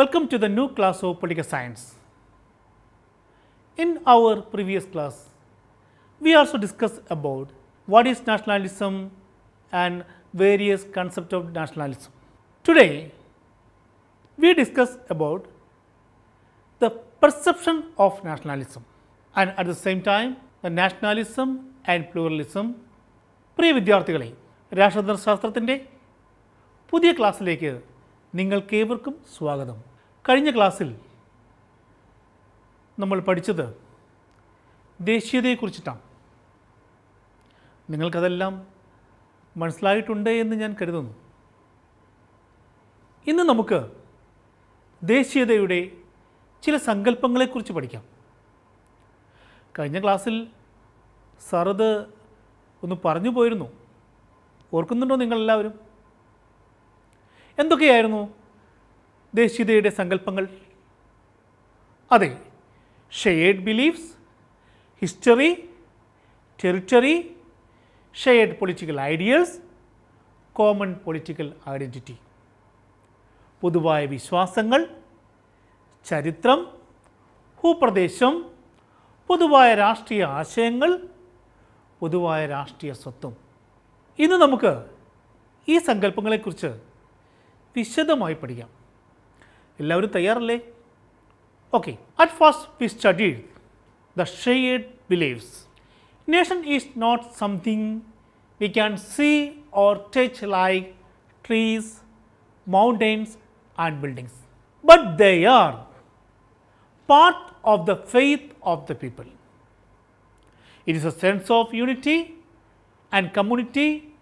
Welcome to the new class of political science. In our previous class, we also discussed about what is nationalism and various concepts of nationalism. Today, we discuss about the perception of nationalism and at the same time the nationalism and pluralism. പ്രിയ വിദ്യാർത്ഥികളെ രാഷ്ട്രതന്ത്രശാസ്ത്രത്തിൻ്റെ പുതിയ ningal നിങ്ങൾക്കേവർക്കും swagadam. കഴിഞ്ഞ ക്ലാസ്സിൽ നമ്മൾ പഠിച്ചത് ദേശീയതയെക്കുറിച്ചിട്ടാണ് നിങ്ങൾക്കതെല്ലാം മനസ്സിലായിട്ടുണ്ട് എന്ന് ഞാൻ കരുതുന്നു ഇന്ന് നമുക്ക് ദേശീയതയുടെ ചില സങ്കല്പങ്ങളെക്കുറിച്ച് പഠിക്കാം കഴിഞ്ഞ ക്ലാസ്സിൽ സറത് ഒന്ന് പറഞ്ഞു പോയിരുന്നു ഓർക്കുന്നുണ്ടോ നിങ്ങളെല്ലാവരും എന്തൊക്കെയായിരുന്നു ദേശീയതയുടെ സങ്കല്പങ്ങൾ അതെ shared beliefs history territory shared political ideals common political identity പൊതുവായ വിശ്വാസങ്ങൾ ചരിത്രം ഭൂപ്രദേശം പൊതുവായ രാഷ്ട്രീയ ആശയങ്ങൾ പൊതുവായ രാഷ്ട്രീയ സ്വത്വം ഇന്ന് നമുക്ക് ഈ സങ്കല്പങ്ങളെക്കുറിച്ച് വിശദമായി പഠിക്കാം Okay, at first we studied the shared beliefs. Nation is not something we can see or touch like trees, mountains and buildings. But they are part of the faith of the people. It is a sense of unity and community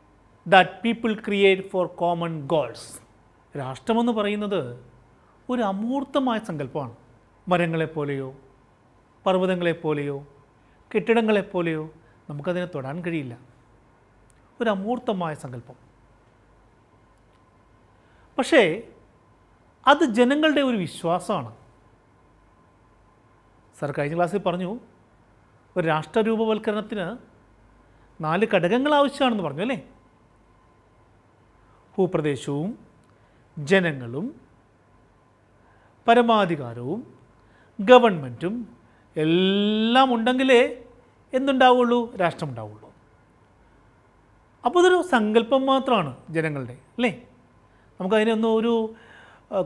that people create for common goals. Rashtamannu parayinnadu ഒരു അമൂർത്തമായ സങ്കല്പമാണ് മരങ്ങളെപ്പോലെയോ പർവ്വതങ്ങളെപ്പോലെയോ കെട്ടിടങ്ങളെപ്പോലെയോ നമുക്കതിനെ തൊടാൻ കഴിയില്ല ഒരു അമൂർത്തമായ സങ്കല്പം പക്ഷേ അത് ജനങ്ങളുടെ ഒരു വിശ്വാസമാണ് സർ കഴിഞ്ഞ ക്ലാസ്സിൽ പറഞ്ഞു ഒരു രാഷ്ട്രരൂപവൽക്കരണത്തിന് നാല് ഘടകങ്ങൾ ആവശ്യമാണെന്ന് പറഞ്ഞു അല്ലേ ഭൂപ്രദേശവും ജനങ്ങളും പരമാധികാരവും ഗവൺമെൻറ്റും എല്ലാം ഉണ്ടെങ്കിലേ എന്തുണ്ടാവുള്ളൂ ഉണ്ടാവുള്ളൂ അപ്പോൾ ഇതൊരു സങ്കല്പം മാത്രമാണ് ജനങ്ങളുടെ അല്ലേ നമുക്കതിനൊന്നും ഒരു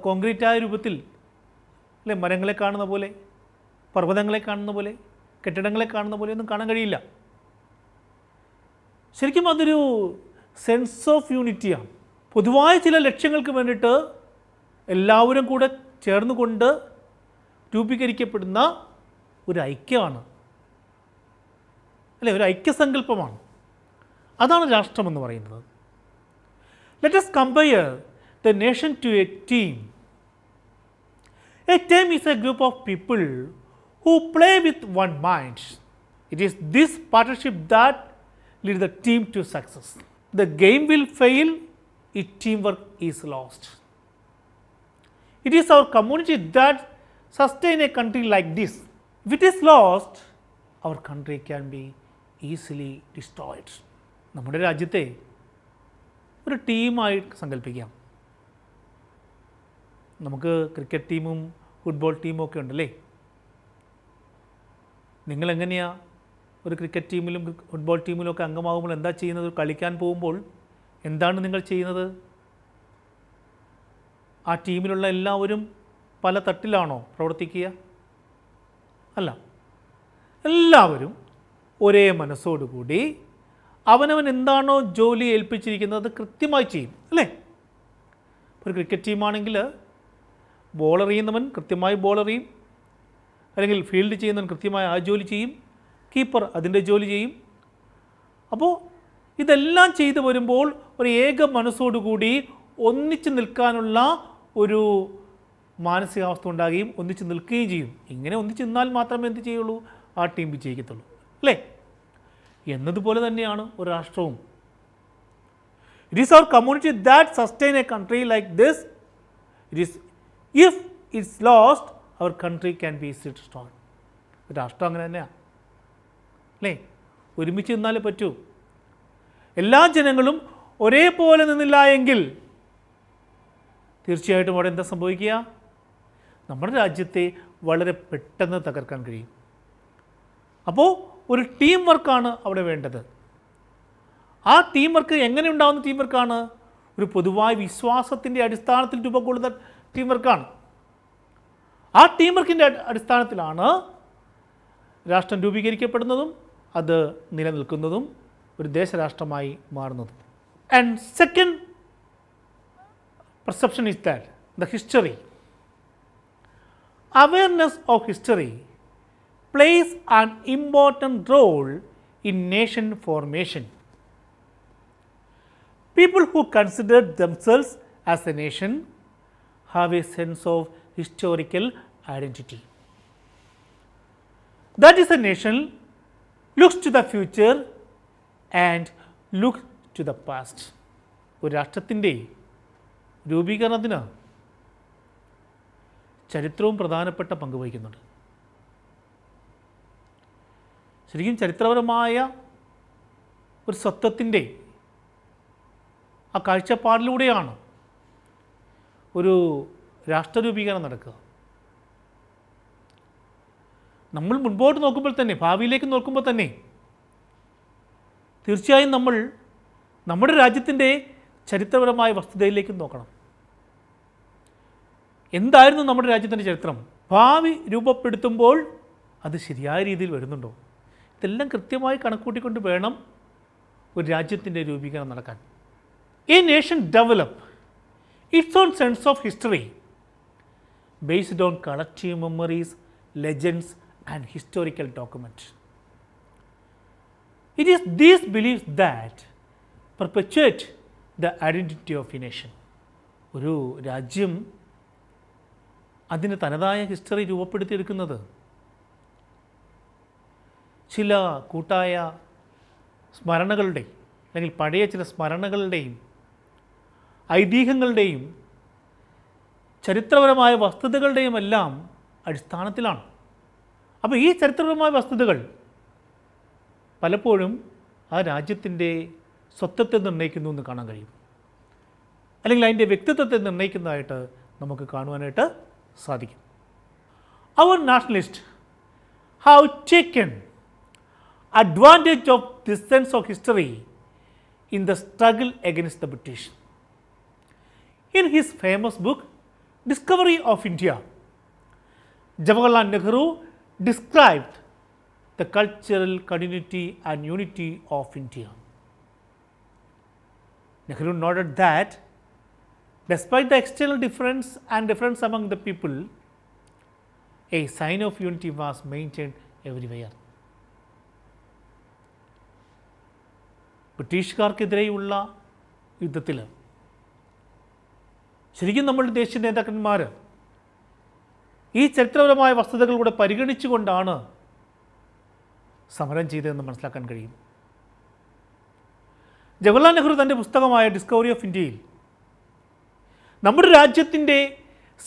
കോൺക്രീറ്റായ രൂപത്തിൽ അല്ലേ മരങ്ങളെ കാണുന്ന പോലെ പർവ്വതങ്ങളെ കാണുന്ന പോലെ കെട്ടിടങ്ങളെ കാണുന്ന പോലെ ഒന്നും കാണാൻ കഴിയില്ല ശരിക്കും അതൊരു സെൻസ് ഓഫ് യൂണിറ്റിയാണ് പൊതുവായ ചില ലക്ഷ്യങ്ങൾക്ക് വേണ്ടിയിട്ട് എല്ലാവരും കൂടെ ചേർന്നുകൊണ്ട് രൂപീകരിക്കപ്പെടുന്ന ഒരു ഐക്യമാണ് അല്ലെ ഒരു ഐക്യസങ്കല്പമാണ് അതാണ് രാഷ്ട്രമെന്ന് പറയുന്നത് let's compare the nation to a team a team is a group of people who play with one minds it is this partnership that lead the team to success the game will fail it team work is lost It is our community that sustain a country like this. If it is lost, our country can be easily destroyed. നമ്മുടെ രാജ്യത്തെ ഒരു ടീമായി സങ്കല്പിക്കാം നമുക്ക് cricket ടീമും football ടീമും ഒക്കെ ഉണ്ടല്ലേ നിങ്ങൾ എങ്ങനെയാ ഒരു ക്രിക്കറ്റ് ടീമിലും ഫുട്ബോൾ ടീമിലും ഒക്കെ അംഗമാകുമ്പോൾ എന്താ ചെയ്യുന്നത് കളിക്കാൻ പോകുമ്പോൾ എന്താണ് നിങ്ങൾ ചെയ്യുന്നത് ആ ടീമിലുള്ള എല്ലാവരും പല തട്ടിലാണോ പ്രവർത്തിക്കുക അല്ല എല്ലാവരും ഒരേ മനസ്സോടുകൂടി അവനവൻ എന്താണോ ജോലി ഏൽപ്പിച്ചിരിക്കുന്നത് അത് കൃത്യമായി ചെയ്യും അല്ലേ ഒരു ക്രിക്കറ്റ് ടീമാണെങ്കിൽ ബോൾ എറിയുന്നവൻ കൃത്യമായി ബോൾ എറിയും അല്ലെങ്കിൽ ഫീൽഡ് ചെയ്യുന്നവൻ കൃത്യമായി ആ ജോലി ചെയ്യും കീപ്പർ അതിൻ്റെ ജോലി ചെയ്യും അപ്പോൾ ഇതെല്ലാം ചെയ്തു വരുമ്പോൾ ഒരു ഏക മനസ്സോടുകൂടി ഒന്നിച്ച് നിൽക്കാനുള്ള ഒരു മാനസികാവസ്ഥ ഉണ്ടാകുകയും ഒന്നിച്ച് നിൽക്കുകയും ചെയ്യും ഇങ്ങനെ ഒന്നിച്ച് നിന്നാൽ മാത്രമേ എന്ത് ചെയ്യുള്ളൂ ആ ടീം വിജയിക്കത്തുള്ളൂ അല്ലേ എന്നതുപോലെ തന്നെയാണ് ഒരു രാഷ്ട്രവും it is our community that sustain a country like this it is if it's lost our country can be sit strong രാഷ്ട്രം അങ്ങനെ തന്നെയാണ് അല്ലേ ഒരുമിച്ച് നിന്നാലേ പറ്റൂ എല്ലാ ജനങ്ങളും ഒരേപോലെ നിന്നില്ല എങ്കിൽ തീർച്ചയായിട്ടും അവിടെ എന്താ സംഭവിക്കുക നമ്മുടെ രാജ്യത്തെ വളരെ പെട്ടെന്ന് തകർക്കാൻ കഴിയും അപ്പോൾ ഒരു ടീം വർക്കാണ് അവിടെ വേണ്ടത് ആ ടീം വർക്ക് എങ്ങനെ ഉണ്ടാകുന്ന ടീം വർക്കാണ് ഒരു പൊതുവായ വിശ്വാസത്തിൻ്റെ അടിസ്ഥാനത്തിൽ രൂപം കൊള്ളുന്ന ടീം വർക്കാണ് ആ ടീം വർക്കിൻ്റെ അടിസ്ഥാനത്തിലാണ് രാഷ്ട്രം രൂപീകരിക്കപ്പെടുന്നതും അത് നിലനിൽക്കുന്നതും ഒരു ദേശരാഷ്ട്രമായി മാറുന്നതും and second perception is that the history awareness of history plays an important role in nation formation. People who consider themselves as a nation have a sense of historical identity. That is a nation looks to the future and looks to the past. ഒരു രാഷ്ട്രത്തിൻ്റെയും രൂപീകരണത്തിന് ചരിത്രവും പ്രധാനപ്പെട്ട പങ്ക് വഹിക്കുന്നുണ്ട് ശരിക്കും ചരിത്രപരമായ ഒരു സത്വത്തിൻ്റെ ആ കാഴ്ചപ്പാടിലൂടെയാണ് ഒരു രാഷ്ട്രരൂപീകരണം നടക്കുക നമ്മൾ മുൻപോട്ട് നോക്കുമ്പോൾ തന്നെ ഭാവിയിലേക്ക് നോക്കുമ്പോൾ തന്നെ തീർച്ചയായും നമ്മൾ നമ്മുടെ രാജ്യത്തിൻ്റെ ചരിത്രപരമായ വസ്തുതയിലേക്കും നോക്കണം എന്തായിരുന്നു നമ്മുടെ രാജ്യത്തിൻ്റെ ചരിത്രം ഭാവി രൂപപ്പെടുത്തുമ്പോൾ അത് ശരിയായ രീതിയിൽ വരുന്നുണ്ടോ ഇതെല്ലാം കൃത്യമായി കണക്കൂട്ടിക്കൊണ്ട് വേണം ഒരു രാജ്യത്തിൻ്റെ രൂപീകരണം നടക്കാൻ a nation develop its own sense of history based on collective memories legends and historical document it is these believes that perpetuate the identity of a nation ഒരു രാജ്യം അതിന് തനതായ ഹിസ്റ്ററി രൂപപ്പെടുത്തിയെടുക്കുന്നത് ചില കൂട്ടായ സ്മരണകളുടെ അല്ലെങ്കിൽ പഴയ ചില സ്മരണകളുടെയും ഐതിഹ്യങ്ങളുടെയും ചരിത്രപരമായ വസ്തുതകളുടെയും എല്ലാം അടിസ്ഥാനത്തിലാണ് അപ്പോൾ ഈ ചരിത്രപരമായ വസ്തുതകൾ പലപ്പോഴും ആ രാജ്യത്തിൻ്റെ സ്വത്വത്തെ നിർണ്ണയിക്കുന്നു എന്ന് കാണാൻ കഴിയും അല്ലെങ്കിൽ അതിൻ്റെ വ്യക്തിത്വത്തെ നിർണ്ണയിക്കുന്നതായിട്ട് നമുക്ക് കാണുവാനായിട്ട് സാധിക്കും our nationalist how taken advantage of the sense of history in the struggle against the British in his famous book Discovery of India Jawaharlal Nehru described the cultural continuity and unity of India Nehru noted that despite the external difference and difference among the people, a sign of unity was maintained everywhere. ബ്രിട്ടീഷുകാർക്കെതിരെയുള്ള യുദ്ധത്തിൽ ശരിക്കും നമ്മുടെ ദേശീയ നേതാക്കന്മാർ ഈ ചരിത്രപരമായ വസ്തുതകൾ കൂടെ പരിഗണിച്ചുകൊണ്ടാണ് സമരം ചെയ്തതെന്ന് മനസ്സിലാക്കാൻ കഴിയും ജവഹർലാൽ നെഹ്റു തൻ്റെ പുസ്തകമായ ഡിസ്കവറി ഓഫ് ഇന്ത്യയിൽ നമ്മുടെ രാജ്യത്തിൻ്റെ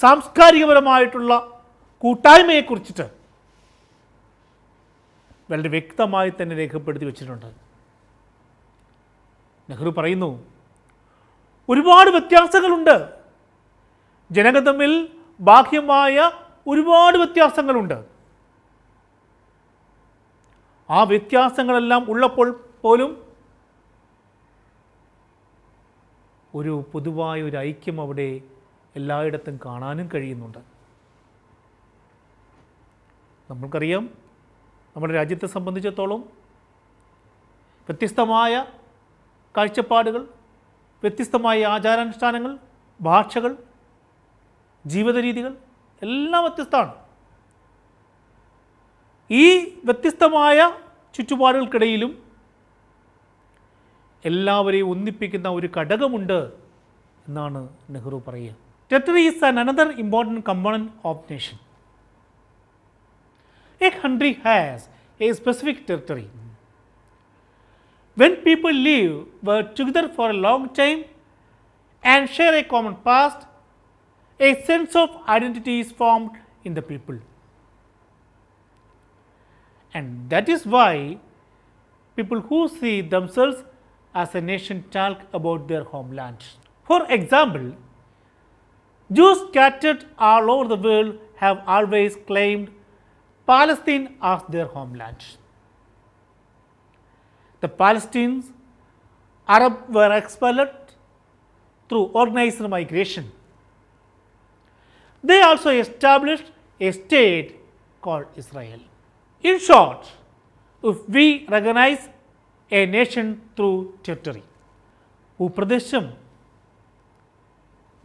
സാംസ്കാരികപരമായിട്ടുള്ള കൂട്ടായ്മയെക്കുറിച്ചിട്ട് വളരെ വ്യക്തമായി തന്നെ രേഖപ്പെടുത്തി വച്ചിട്ടുണ്ട് നെഹ്റു പറയുന്നു ഒരുപാട് വ്യത്യാസങ്ങളുണ്ട് ജനങ്ങൾ തമ്മിൽ ബാഹ്യമായ ഒരുപാട് വ്യത്യാസങ്ങളുണ്ട് ആ വ്യത്യാസങ്ങളെല്ലാം ഉള്ളപ്പോൾ പോലും ഒരു പൊതുവായ ഒരു ഐക്യം അവിടെ എല്ലായിടത്തും കാണാനും കഴിയുന്നുണ്ട് നമ്മൾക്കറിയാം നമ്മുടെ രാജ്യത്തെ സംബന്ധിച്ചിടത്തോളം വ്യത്യസ്തമായ കാഴ്ചപ്പാടുകൾ വ്യത്യസ്തമായ ആചാരാനുഷ്ഠാനങ്ങൾ ഭാഷകൾ ജീവിത രീതികൾ എല്ലാം വ്യത്യസ്തമാണ് ഈ വ്യത്യസ്തമായ ചുറ്റുപാടുകൾക്കിടയിലും എല്ലാവരെയും ഒന്നിപ്പിക്കുന്ന ഒരു ഘടകമുണ്ട് എന്നാണ് നെഹ്റു പറയുക territory is an another important component of nation a country has a specific territory when people live were together for a long time and share a common past, a sense of identity is formed in the people. And that is why people who see themselves as a nation talk about their homeland. For example, Jews scattered all over the world have always claimed Palestine as their homeland. The Palestinians, Arab were expelled through organized migration. They also established a state called Israel. In short, if we recognize a nation through territory ഭൂപ്രദേശം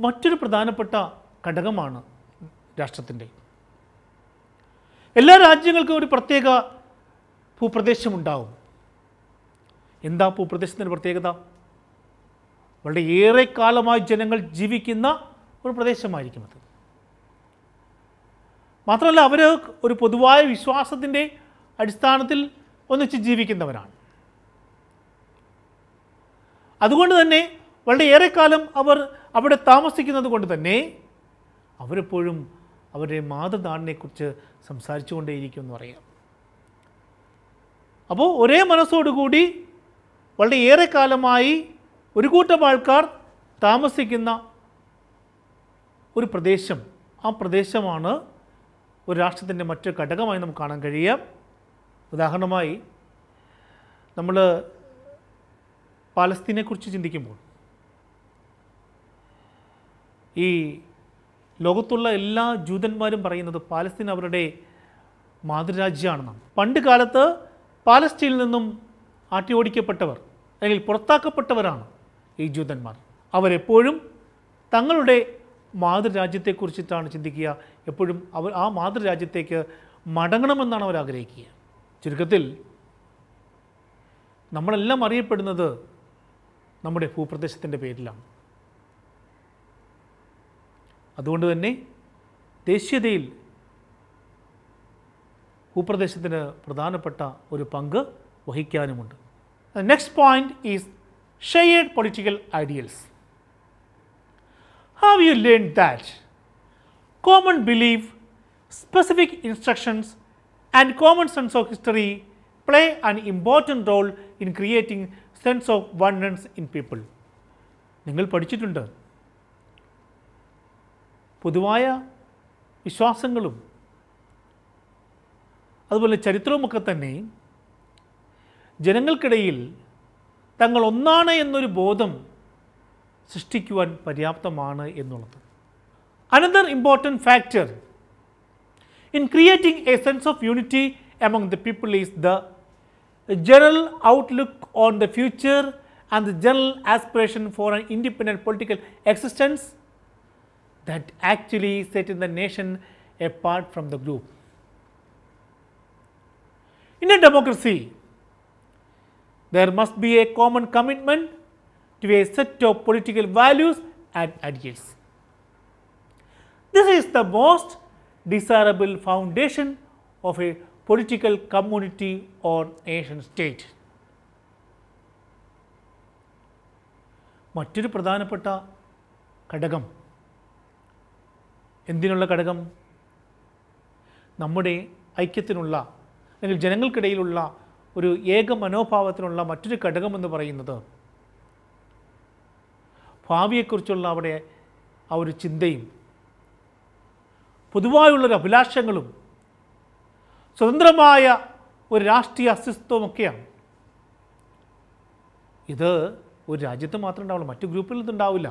മറ്റൊരു പ്രധാനപ്പെട്ട ഘടകമാണ് രാഷ്ട്രത്തിൻ്റെ എല്ലാ രാജ്യങ്ങൾക്കും ഒരു പ്രത്യേക ഭൂപ്രദേശമുണ്ടാവും എന്താ ഭൂപ്രദേശത്തിൻ്റെ പ്രത്യേകത വളരെ ഏറെ കാലമായി ജനങ്ങൾ ജീവിക്കുന്ന ഒരു പ്രദേശമായിരിക്കും അത് മാത്രമല്ല അവർ ഒരു പൊതുവായ വിശ്വാസത്തിൻ്റെ അടിസ്ഥാനത്തിൽ ഒന്നിച്ച് ജീവിക്കുന്നവരാണ് അതുകൊണ്ട് തന്നെ വളരെയേറെക്കാലം അവർ അവിടെ താമസിക്കുന്നത് കൊണ്ട് തന്നെ അവരെപ്പോഴും അവരുടെ മാതൃനാടിനെക്കുറിച്ച് സംസാരിച്ചുകൊണ്ടേയിരിക്കും എന്ന് പറയാം അപ്പോൾ ഒരേ മനസ്സോടുകൂടി വളരെ ഏറെക്കാലമായി ഒരു കൂട്ടം ആൾക്കാർ താമസിക്കുന്ന ഒരു പ്രദേശം ആ പ്രദേശമാണ് ഒരു രാഷ്ട്രത്തിൻ്റെ മറ്റൊരു ഘടകമായി നമുക്ക് കാണാൻ കഴിയുക ഉദാഹരണമായി നമ്മൾ കുറിച്ച് ചിന്തിക്കുമ്പോൾ ഈ ലോകത്തുള്ള എല്ലാ ജൂതന്മാരും പറയുന്നത് പാലസ്തീൻ അവരുടെ മാതൃരാജ്യമാണെന്നാണ് പണ്ട് കാലത്ത് പാലസ്തീനിൽ നിന്നും ആട്ടി ഓടിക്കപ്പെട്ടവർ അല്ലെങ്കിൽ പുറത്താക്കപ്പെട്ടവരാണ് ഈ ജൂതന്മാർ അവരെപ്പോഴും തങ്ങളുടെ മാതൃരാജ്യത്തെക്കുറിച്ചിട്ടാണ് ചിന്തിക്കുക എപ്പോഴും അവർ ആ മാതൃരാജ്യത്തേക്ക് മടങ്ങണമെന്നാണ് അവർ ആഗ്രഹിക്കുക ചുരുക്കത്തിൽ നമ്മളെല്ലാം അറിയപ്പെടുന്നത് നമ്മുടെ ഭൂപ്രദേശത്തിൻ്റെ പേരിലാണ് അതുകൊണ്ട് തന്നെ ദേശീയതയിൽ ഭൂപ്രദേശത്തിന് പ്രധാനപ്പെട്ട ഒരു പങ്ക് വഹിക്കാനുമുണ്ട് next point is shared political ideals have you learn that common believe specific instructions and common sense of history play an important role in creating sense of oneness in people. നിങ്ങൾ പഠിച്ചിട്ടുണ്ട് പൊതുവായ വിശ്വാസങ്ങളും അതുപോലെ ചരിത്രവുമൊക്കെ തന്നെ ജനങ്ങൾക്കിടയിൽ തങ്ങൾ ഒന്നാണ് എന്നൊരു ബോധം സൃഷ്ടിക്കുവാൻ പര്യാപ്തമാണ് എന്നുള്ളത് another important factor in creating a sense of unity among the people is the The general outlook on the future and the general aspiration for an independent political existence that actually set in the nation apart from the group. In a democracy, there must be a common commitment to a set of political values and ideals. This is the most desirable foundation of a political community or nation state. മറ്റൊരു പ്രധാനപ്പെട്ട ഘടകം എന്തിനുള്ള ഘടകം നമ്മുടെ ഐക്യത്തിനുള്ള അല്ലെങ്കിൽ ജനങ്ങൾക്കിടയിലുള്ള ഒരു ഏക മനോഭാവത്തിനുള്ള മറ്റൊരു എന്ന് പറയുന്നത് ഭാവിയെക്കുറിച്ചുള്ള അവിടെ ആ ഒരു ചിന്തയും പൊതുവായുള്ളൊരു അഭിലാഷങ്ങളും സ്വതന്ത്രമായ ഒരു രാഷ്ട്രീയ അസ്തിത്വമൊക്കെയാണ് ഇത് ഒരു രാജ്യത്ത് മാത്രമേ ഉണ്ടാവുള്ളൂ മറ്റു ഗ്രൂപ്പുകളിൽ ഇതുണ്ടാവില്ല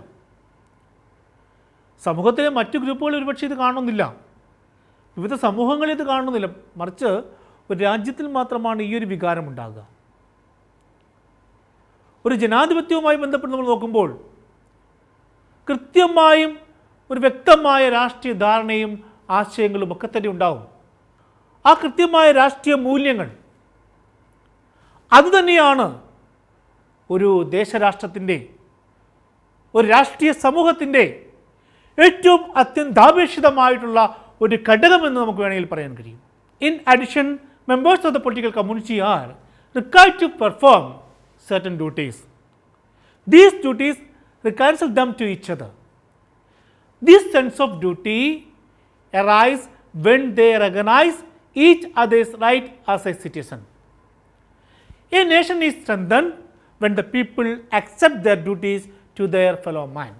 സമൂഹത്തിലെ മറ്റു ഗ്രൂപ്പുകൾ ഒരുപക്ഷെ ഇത് കാണുന്നില്ല വിവിധ സമൂഹങ്ങളിൽ ഇത് കാണുന്നില്ല മറിച്ച് ഒരു രാജ്യത്തിൽ മാത്രമാണ് ഈ ഒരു വികാരം ഉണ്ടാകുക ഒരു ജനാധിപത്യവുമായി ബന്ധപ്പെട്ട് നമ്മൾ നോക്കുമ്പോൾ കൃത്യമായും ഒരു വ്യക്തമായ രാഷ്ട്രീയ ധാരണയും ആശയങ്ങളും ഒക്കെ തന്നെ ഉണ്ടാവും ആ കൃത്യമായ രാഷ്ട്രീയ മൂല്യങ്ങൾ അതുതന്നെയാണ് ഒരു ദേശരാഷ്ട്രത്തിൻ്റെ ഒരു രാഷ്ട്രീയ സമൂഹത്തിൻ്റെ ഏറ്റവും അത്യന്താപേക്ഷിതമായിട്ടുള്ള ഒരു ഘടകമെന്ന് നമുക്ക് വേണമെങ്കിൽ പറയാൻ കഴിയും in addition members of the political community are require to perform certain duties. These duties reconcile them to each other. This sense of duty arises when they recognize each other's right as a citizen. A nation is strengthened when the people accept their duties to their fellow man.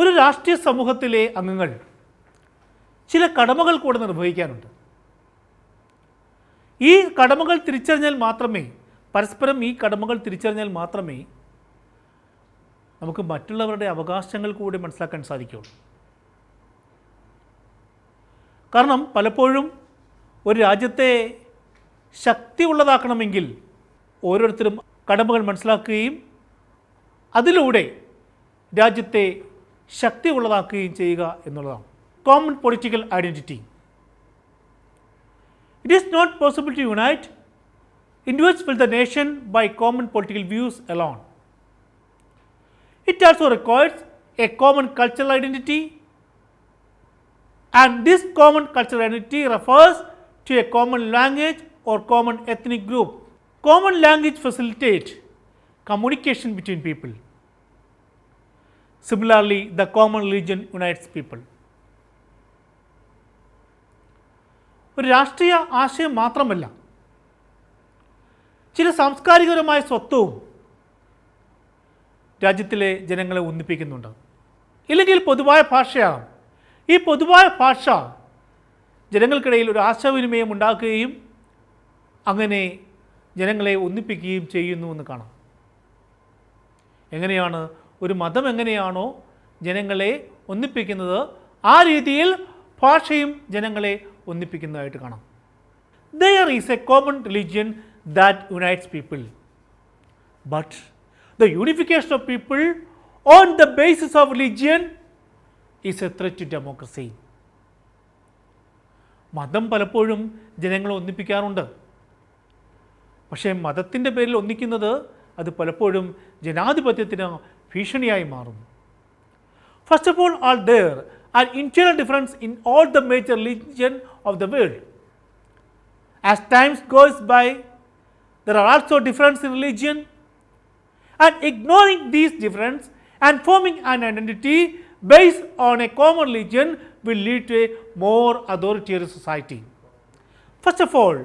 ഒരു രാഷ്ട്രീയ സമൂഹത്തിലെ അംഗങ്ങൾ ചില കടമകൾ കൂടെ നിർവഹിക്കാനുണ്ട് ഈ കടമകൾ തിരിച്ചറിഞ്ഞാൽ മാത്രമേ പരസ്പരം ഈ കടമകൾ തിരിച്ചറിഞ്ഞാൽ മാത്രമേ നമുക്ക് മറ്റുള്ളവരുടെ അവകാശങ്ങൾ കൂടി മനസ്സിലാക്കാൻ സാധിക്കുകയുള്ളൂ കാരണം പലപ്പോഴും ഒരു രാജ്യത്തെ ശക്തി ഉള്ളതാക്കണമെങ്കിൽ ഓരോരുത്തരും കടമകൾ മനസ്സിലാക്കുകയും അതിലൂടെ രാജ്യത്തെ ശക്തി ഉള്ളതാക്കുകയും ചെയ്യുക എന്നുള്ളതാണ് common political identity it is not possible to unite individuals will the nation by common political views alone it also requires a common cultural identity and this common cultural identity refers to a common language or common ethnic group. Common language facilitate communication between people. Similarly, the common religion unites people. ഒരു രാഷ്ട്രീയ ആശയം മാത്രമല്ല ചില സാംസ്കാരികപരമായ സ്വത്വവും രാജ്യത്തിലെ ജനങ്ങളെ ഒന്നിപ്പിക്കുന്നുണ്ട് ഇല്ലെങ്കിൽ പൊതുവായ ഭാഷയാകാം ഈ പൊതുവായ ഭാഷ ജനങ്ങൾക്കിടയിൽ ഒരു ആശയവിനിമയം ഉണ്ടാക്കുകയും അങ്ങനെ ജനങ്ങളെ ഒന്നിപ്പിക്കുകയും ചെയ്യുന്നു എന്ന് കാണാം എങ്ങനെയാണ് ഒരു മതം എങ്ങനെയാണോ ജനങ്ങളെ ഒന്നിപ്പിക്കുന്നത് ആ രീതിയിൽ ഭാഷയും ജനങ്ങളെ ഒന്നിപ്പിക്കുന്നതായിട്ട് കാണാം there is a common religion that unites people but the unification of people on the basis of religion is a threat to democracy മതം പലപ്പോഴും ജനങ്ങളെ ഒന്നിപ്പിക്കാറുണ്ട് പക്ഷേ മതത്തിൻ്റെ പേരിൽ ഒന്നിക്കുന്നത് അത് പലപ്പോഴും ജനാധിപത്യത്തിന് ഭീഷണിയായി മാറും first of all all there and internal difference in all the major religion of the world as times goes by there are also difference in religion and ignoring these difference and forming an identity based on a common religion will lead to a more authoritarian society. First of all,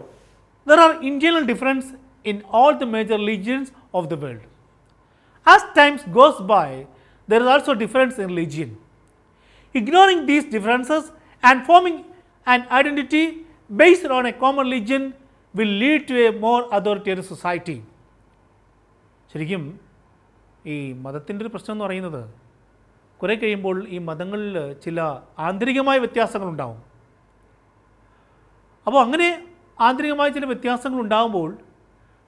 there are internal differences in all the major religions of the world. As time goes by, there is also difference in religion. Ignoring these differences and forming an identity based on a common religion will lead to a more authoritarian society. ശരിക്കും ഈ മതത്തിൻ്റെ ഒരു പ്രശ്നം എന്ന് പറയുന്നത് കുറേ കഴിയുമ്പോൾ ഈ മതങ്ങളിൽ ചില ആന്തരികമായ വ്യത്യാസങ്ങളുണ്ടാവും ഉണ്ടാവും അപ്പോൾ അങ്ങനെ ആന്തരികമായ ചില വ്യത്യാസങ്ങൾ ഉണ്ടാകുമ്പോൾ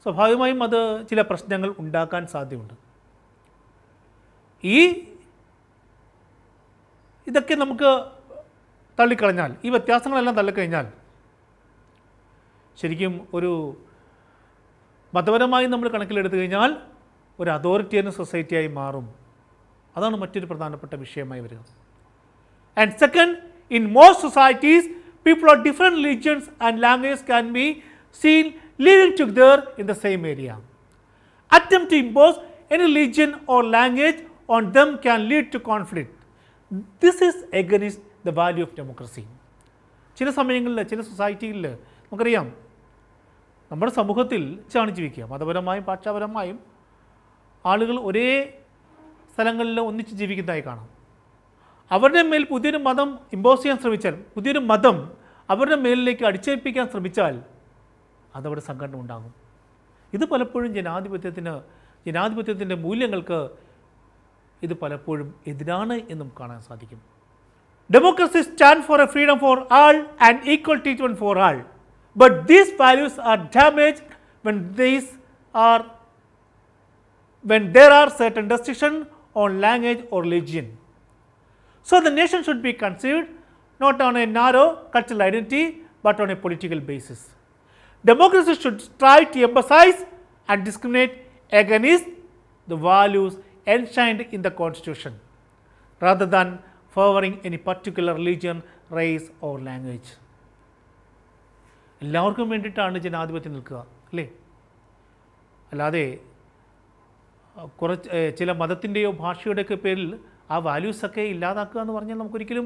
സ്വാഭാവികമായും അത് ചില പ്രശ്നങ്ങൾ ഉണ്ടാക്കാൻ സാധ്യതയുണ്ട് ഈ ഇതൊക്കെ നമുക്ക് തള്ളിക്കളഞ്ഞാൽ ഈ വ്യത്യാസങ്ങളെല്ലാം തള്ളിക്കഴിഞ്ഞാൽ ശരിക്കും ഒരു മതപരമായി നമ്മൾ കണക്കിലെടുത്തു കഴിഞ്ഞാൽ ഒരു അതോറിറ്റേറിയൻ സൊസൈറ്റിയായി മാറും അതാണ് മറ്റൊരു പ്രധാനപ്പെട്ട വിഷയമായി വരുന്നത് and second in most societies people of different religions and language can be seen living together in the same area attempt to impose any religion or language on them can lead to conflict this is against the value of democracy ചില സമയങ്ങളിൽ ചില സൊസൈറ്റിയിൽ നമുക്കറിയാം നമ്മുടെ സമൂഹത്തിൽ ചാണിച്ച് വയ്ക്കുക മതപരമായും ഭാഷാപരമായും ആളുകൾ ഒരേ സ്ഥലങ്ങളിൽ ഒന്നിച്ച് ജീവിക്കുന്നതായി കാണാം അവരുടെ മേൽ പുതിയൊരു മതം ഇമ്പോസ് ചെയ്യാൻ ശ്രമിച്ചാൽ പുതിയൊരു മതം അവരുടെ മേലിലേക്ക് അടിച്ചേൽപ്പിക്കാൻ ശ്രമിച്ചാൽ അതവിടെ സംഘടന ഉണ്ടാകും ഇത് പലപ്പോഴും ജനാധിപത്യത്തിന് ജനാധിപത്യത്തിൻ്റെ മൂല്യങ്ങൾക്ക് ഇത് പലപ്പോഴും എതിരാണ് എന്നും കാണാൻ സാധിക്കും democracy stand for a freedom for all and equal treatment for all but these values are damage when these are when there are certain destruction on language or religion. So, the nation should be conceived not on a narrow cultural identity, but on a political basis. Democracy should strive to emphasize and discriminate against the values enshrined in the constitution rather than favoring any particular religion, race or language. എല്ലാവർക്കും വേണ്ടിയിട്ടാണ് ജനാധിപത്യം നിൽക്കുക അല്ലേ അല്ലാതെ കുറച്ച് ചില മതത്തിൻ്റെയോ ഭാഷയുടെയൊക്കെ പേരിൽ ആ വാല്യൂസൊക്കെ ഇല്ലാതാക്കുക എന്ന് പറഞ്ഞാൽ നമുക്കൊരിക്കലും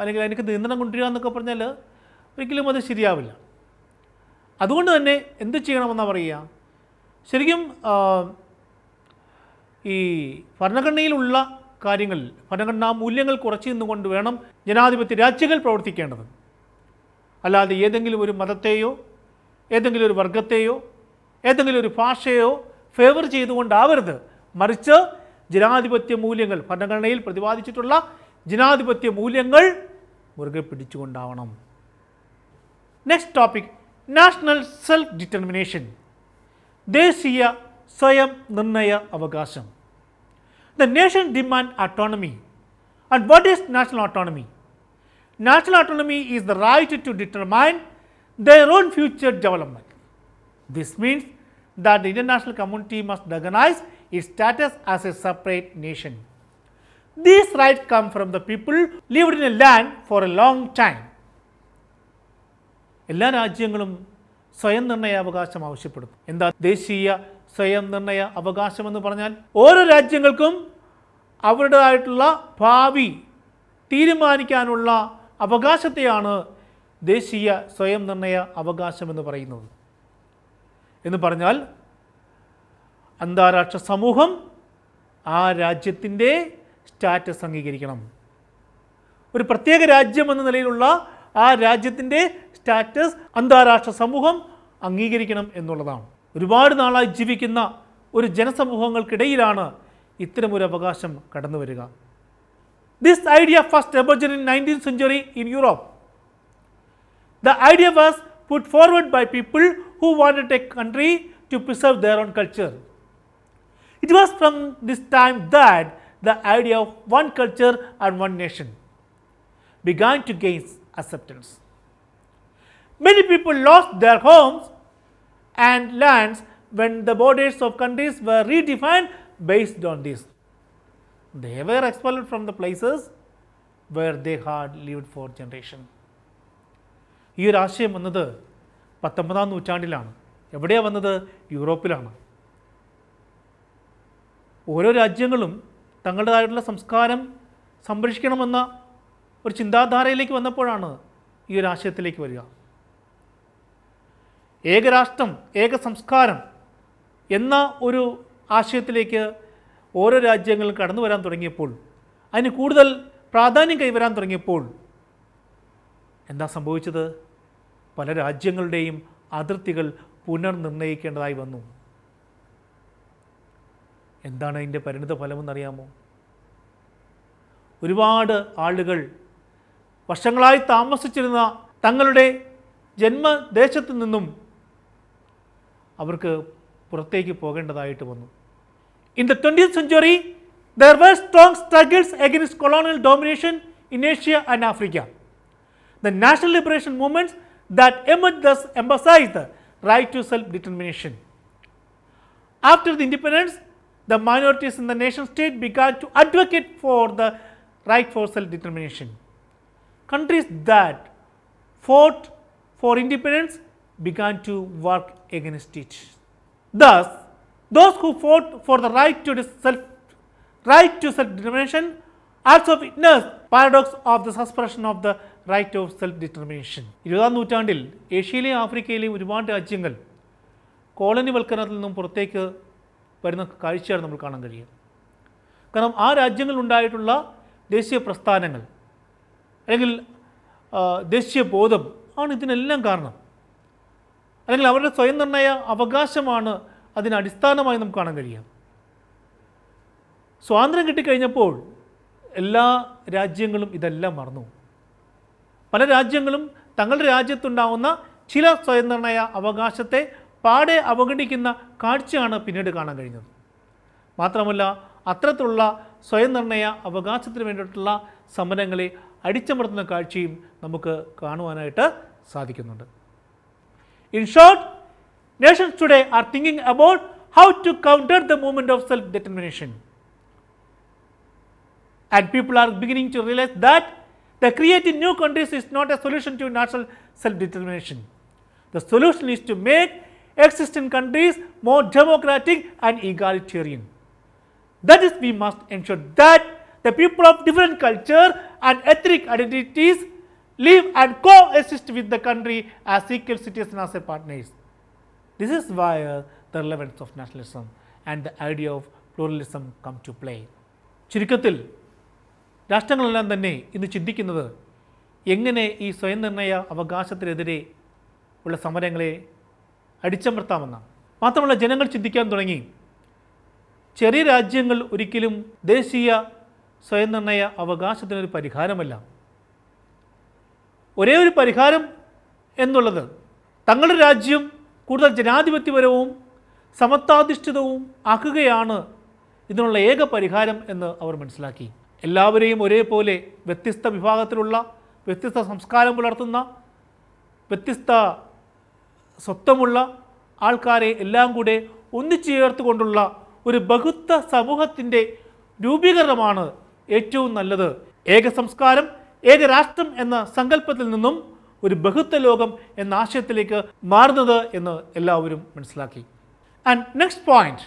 അല്ലെങ്കിൽ അതിനൊക്കെ നിയന്ത്രണം കൊണ്ടുവരിക എന്നൊക്കെ പറഞ്ഞാൽ ഒരിക്കലും അത് ശരിയാവില്ല അതുകൊണ്ട് തന്നെ എന്ത് ചെയ്യണമെന്നാണ് പറയുക ശരിക്കും ഈ ഭരണഘടനയിലുള്ള കാര്യങ്ങളിൽ ഭരണഘടനാ മൂല്യങ്ങൾ കുറച്ച് നിന്നുകൊണ്ട് വേണം ജനാധിപത്യ രാജ്യങ്ങൾ പ്രവർത്തിക്കേണ്ടത് അല്ലാതെ ഏതെങ്കിലും ഒരു മതത്തെയോ ഏതെങ്കിലും ഒരു വർഗത്തെയോ ഏതെങ്കിലും ഒരു ഭാഷയോ ഫേവർ ചെയ്തുകൊണ്ടാവരുത് മറിച്ച് ജനാധിപത്യ മൂല്യങ്ങൾ ഭരണഘടനയിൽ പ്രതിപാദിച്ചിട്ടുള്ള ജനാധിപത്യ മൂല്യങ്ങൾ മുറുകെ പിടിച്ചുകൊണ്ടാവണം next topic national self determination ദേശീയ സ്വയം നിർണയ അവകാശം the nation demand autonomy and what is national autonomy national autonomy is the right to determine their own future development this means that the international community must recognize its status as a separate nation. These rights come from the people lived in a land for a long time. എല്ലാ രാജ്യങ്ങളും സ്വയം നിർണയ അവകാശം ആവശ്യപ്പെടുന്നു എന്താ ദേശീയ സ്വയം നിർണയ അവകാശം എന്ന് പറഞ്ഞാൽ ഓരോ രാജ്യങ്ങൾക്കും അവരുടേതായിട്ടുള്ള ഭാവി തീരുമാനിക്കാനുള്ള അവകാശത്തെയാണ് ദേശീയ സ്വയം നിർണയ അവകാശം എന്ന് പറയുന്നത് എന്ന് പറഞ്ഞാൽ അന്താരാഷ്ട്ര സമൂഹം ആ രാജ്യത്തിൻ്റെ സ്റ്റാറ്റസ് അംഗീകരിക്കണം ഒരു പ്രത്യേക രാജ്യം എന്ന നിലയിലുള്ള ആ രാജ്യത്തിൻ്റെ സ്റ്റാറ്റസ് അന്താരാഷ്ട്ര സമൂഹം അംഗീകരിക്കണം എന്നുള്ളതാണ് ഒരുപാട് നാളായി ജീവിക്കുന്ന ഒരു ജനസമൂഹങ്ങൾക്കിടയിലാണ് ഇത്തരമൊരു അവകാശം കടന്നു വരിക this idea first emerged in nineteen century in Europe the idea was put forward by people who wanted a country to preserve their own culture. It was from this time that the idea of one culture and one nation began to gain acceptance. Many people lost their homes and lands when the borders of countries were redefined based on this. They were expelled from the places where they had lived for generations. Here ഒരു ആശയം പത്തൊമ്പതാം നൂറ്റാണ്ടിലാണ് എവിടെയാണ് വന്നത് യൂറോപ്പിലാണ് ഓരോ രാജ്യങ്ങളും തങ്ങളുടേതായിട്ടുള്ള സംസ്കാരം സംരക്ഷിക്കണമെന്ന ഒരു ചിന്താധാരയിലേക്ക് വന്നപ്പോഴാണ് ഈ ഒരു ആശയത്തിലേക്ക് വരിക ഏകരാഷ്ട്രം ഏക സംസ്കാരം എന്ന ഒരു ആശയത്തിലേക്ക് ഓരോ രാജ്യങ്ങളും കടന്നു വരാൻ തുടങ്ങിയപ്പോൾ അതിന് കൂടുതൽ പ്രാധാന്യം കൈവരാൻ തുടങ്ങിയപ്പോൾ എന്താ സംഭവിച്ചത് പല രാജ്യങ്ങളുടെയും അതിർത്തികൾ പുനർനിർണയിക്കേണ്ടതായി വന്നു എന്താണ് അതിൻ്റെ പരിണിത ഫലമെന്നറിയാമോ ഒരുപാട് ആളുകൾ വർഷങ്ങളായി താമസിച്ചിരുന്ന തങ്ങളുടെ ജന്മദേശത്തു നിന്നും അവർക്ക് പുറത്തേക്ക് പോകേണ്ടതായിട്ട് വന്നു in the twenty century there were strong struggles against colonial domination in Asia and Africa the national liberation movements that Emmett thus emphasized the right to self-determination. After the independence, the minorities in the nation state began to advocate for the right for self-determination. Countries that fought for independence began to work against it. Thus, those who fought for the right to self right to self-determination also witnessed paradox of the suppression of the right of self determination ഇരുപതാം നൂറ്റാണ്ടിൽ ഏഷ്യയിലെയും ആഫ്രിക്കയിലെയും ഒരുപാട് രാജ്യങ്ങൾ കോളനിവൽക്കരണത്തിൽ നിന്നും പുറത്തേക്ക് വരുന്ന കാഴ്ചയാണ് നമ്മൾ കാണാൻ കഴിയുക കാരണം ആ രാജ്യങ്ങളിലുണ്ടായിട്ടുള്ള ദേശീയ പ്രസ്ഥാനങ്ങൾ അല്ലെങ്കിൽ ദേശീയ ബോധം ആണ് ഇതിനെല്ലാം കാരണം അല്ലെങ്കിൽ അവരുടെ സ്വയം നിർണയ അവകാശമാണ് അതിനടിസ്ഥാനമായി അടിസ്ഥാനമായി നമുക്ക് കാണാൻ കഴിയുക സ്വാതന്ത്ര്യം കിട്ടിക്കഴിഞ്ഞപ്പോൾ എല്ലാ രാജ്യങ്ങളും ഇതെല്ലാം മറന്നു പല രാജ്യങ്ങളും തങ്ങളുടെ രാജ്യത്തുണ്ടാവുന്ന ചില സ്വയംനിർണയ അവകാശത്തെ പാടെ അവഗണിക്കുന്ന കാഴ്ചയാണ് പിന്നീട് കാണാൻ കഴിഞ്ഞത് മാത്രമല്ല അത്തരത്തിലുള്ള സ്വയംനിർണയ അവകാശത്തിന് വേണ്ടിയിട്ടുള്ള സമരങ്ങളെ അടിച്ചമർത്തുന്ന കാഴ്ചയും നമുക്ക് കാണുവാനായിട്ട് സാധിക്കുന്നുണ്ട് in short nations today are thinking about how to counter the movement of self determination and people are beginning to realise that The creating new countries is not a solution to national self-determination. The solution is to make existing countries more democratic and egalitarian. That is, we must ensure that the people of different culture and ethnic identities live and coexist with the country as equal citizens and as partners. This is where uh, the relevance of nationalism and the idea of pluralism come to play. ചുരുക്കത്തിൽ രാഷ്ട്രങ്ങളെല്ലാം തന്നെ ഇന്ന് ചിന്തിക്കുന്നത് എങ്ങനെ ഈ സ്വയം നിർണയ അവകാശത്തിനെതിരെ ഉള്ള സമരങ്ങളെ അടിച്ചമർത്താമെന്നാണ് മാത്രമല്ല ജനങ്ങൾ ചിന്തിക്കാൻ തുടങ്ങി ചെറിയ രാജ്യങ്ങൾ ഒരിക്കലും ദേശീയ സ്വയം നിർണയ അവകാശത്തിനൊരു പരിഹാരമല്ല ഒരേ ഒരു പരിഹാരം എന്നുള്ളത് തങ്ങളുടെ രാജ്യം കൂടുതൽ ജനാധിപത്യപരവും സമത്വാധിഷ്ഠിതവും ആക്കുകയാണ് ഇതിനുള്ള ഏക പരിഹാരം എന്ന് അവർ മനസ്സിലാക്കി എല്ലാവരെയും ഒരേപോലെ വ്യത്യസ്ത വിഭാഗത്തിലുള്ള വ്യത്യസ്ത സംസ്കാരം പുലർത്തുന്ന വ്യത്യസ്ത സ്വത്വമുള്ള ആൾക്കാരെ എല്ലാം കൂടെ ഒന്നിച്ചു ചേർത്തുകൊണ്ടുള്ള ഒരു ബഹുത്വ സമൂഹത്തിൻ്റെ രൂപീകരണമാണ് ഏറ്റവും നല്ലത് ഏക സംസ്കാരം ഏക രാഷ്ട്രം എന്ന സങ്കല്പത്തിൽ നിന്നും ഒരു ബഹുത്വ ലോകം എന്ന ആശയത്തിലേക്ക് മാറുന്നത് എന്ന് എല്ലാവരും മനസ്സിലാക്കി and next point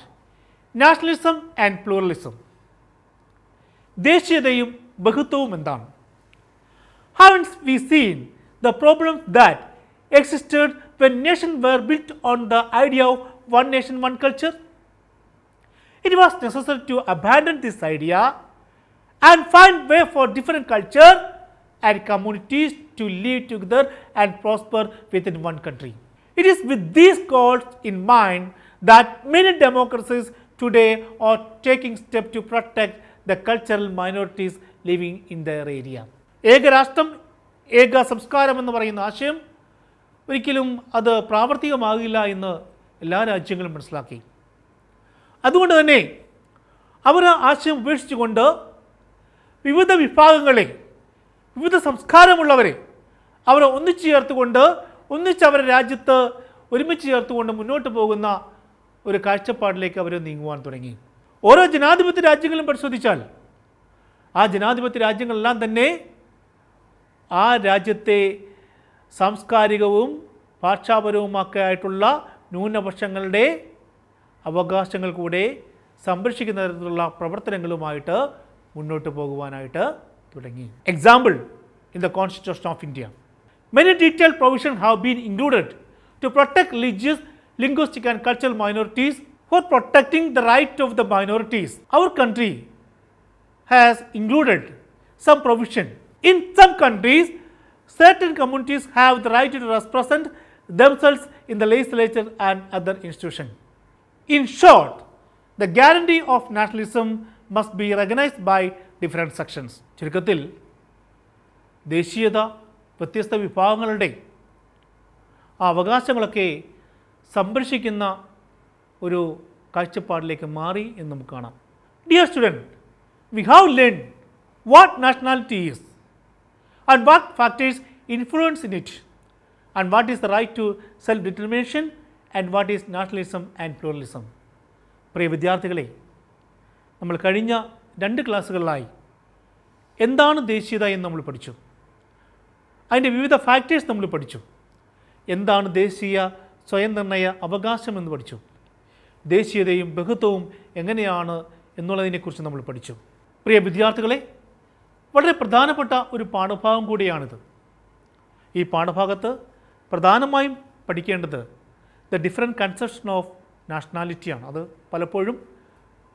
nationalism and pluralism ദേശീയതയും ബഹുത്വവും എന്താണ് haven't we seen the problems that existed when nation were built on the idea of one nation one culture it was necessary to abandon this idea and find way for different culture and communities to live together and prosper within one country It is with these goals in mind that many democracies today are taking steps to protect the cultural minorities living in their area ഏകരാഷ്ട്രം ഏക സംസ്കാരം എന്ന് പറയുന്ന ആശയം ഒരിക്കലും അത് പ്രാവർത്തികമാകില്ല എന്ന് എല്ലാ രാജ്യങ്ങളും മനസ്സിലാക്കി അതുകൊണ്ട് തന്നെ അവർ ആശയം ഉപേക്ഷിച്ചുകൊണ്ട് വിവിധ വിഭാഗങ്ങളെ വിവിധ സംസ്കാരമുള്ളവരെ അവരെ ഒന്നിച്ചു ചേർത്തുകൊണ്ട് ഒന്നിച്ച് അവരെ രാജ്യത്ത് ഒരുമിച്ച് ചേർത്തുകൊണ്ട് മുന്നോട്ട് പോകുന്ന ഒരു കാഴ്ചപ്പാടിലേക്ക് അവർ നീങ്ങുവാൻ തുടങ്ങി ഓരോ ജനാധിപത്യ രാജ്യങ്ങളും പരിശോധിച്ചാൽ ആ ജനാധിപത്യ രാജ്യങ്ങളെല്ലാം തന്നെ ആ രാജ്യത്തെ സാംസ്കാരികവും ഭാഷാപരവുമൊക്കെ ആയിട്ടുള്ള ന്യൂനപക്ഷങ്ങളുടെ അവകാശങ്ങൾ കൂടെ സംരക്ഷിക്കുന്ന തരത്തിലുള്ള പ്രവർത്തനങ്ങളുമായിട്ട് മുന്നോട്ട് പോകുവാനായിട്ട് തുടങ്ങി example in the constitution of India many detail provision have been included to protect religious linguistic and cultural minorities for protecting the right of the minorities. Our country has included some provision. In some countries, certain communities have the right to represent themselves in the legislature and other institutions. In short, the guarantee of nationalism must be recognized by different sections. ചുരുക്കത്തിൽ ദേശീയത വ്യത്യസ്ത വിഭാഗങ്ങളുടെ ആ അവകാശങ്ങളൊക്കെ ഒരു കാഴ്ചപ്പാടിലേക്ക് മാറി എന്ന് നമുക്ക് കാണാം dear student we have learn what nationality is and what factors influence in it and what is the right to self determination and what is nationalism and pluralism പ്രിയ വിദ്യാർത്ഥികളെ നമ്മൾ കഴിഞ്ഞ രണ്ട് ക്ലാസ്സുകളിലായി എന്താണ് ദേശീയത എന്ന് നമ്മൾ പഠിച്ചു അതിൻ്റെ വിവിധ ഫാക്ടേഴ്സ് നമ്മൾ പഠിച്ചു എന്താണ് ദേശീയ സ്വയംനിർണയ അവകാശം എന്ന് പഠിച്ചു ദേശീയതയും ബഹുത്വവും എങ്ങനെയാണ് എന്നുള്ളതിനെക്കുറിച്ച് നമ്മൾ പഠിച്ചു പ്രിയ വിദ്യാർത്ഥികളെ വളരെ പ്രധാനപ്പെട്ട ഒരു പാഠഭാഗം കൂടിയാണിത് ഈ പാഠഭാഗത്ത് പ്രധാനമായും പഠിക്കേണ്ടത് ദ ഡിഫറെൻറ്റ് കൺസെപ്ഷൻ ഓഫ് നാഷണാലിറ്റിയാണ് അത് പലപ്പോഴും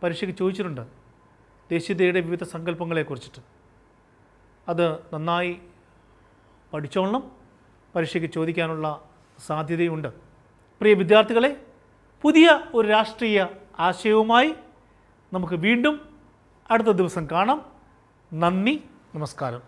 പരീക്ഷയ്ക്ക് ചോദിച്ചിട്ടുണ്ട് ദേശീയതയുടെ വിവിധ സങ്കല്പങ്ങളെക്കുറിച്ചിട്ട് അത് നന്നായി പഠിച്ചോളണം പരീക്ഷയ്ക്ക് ചോദിക്കാനുള്ള സാധ്യതയുണ്ട് പ്രിയ വിദ്യാർത്ഥികളെ പുതിയ ഒരു രാഷ്ട്രീയ ആശയവുമായി നമുക്ക് വീണ്ടും അടുത്ത ദിവസം കാണാം നന്ദി നമസ്കാരം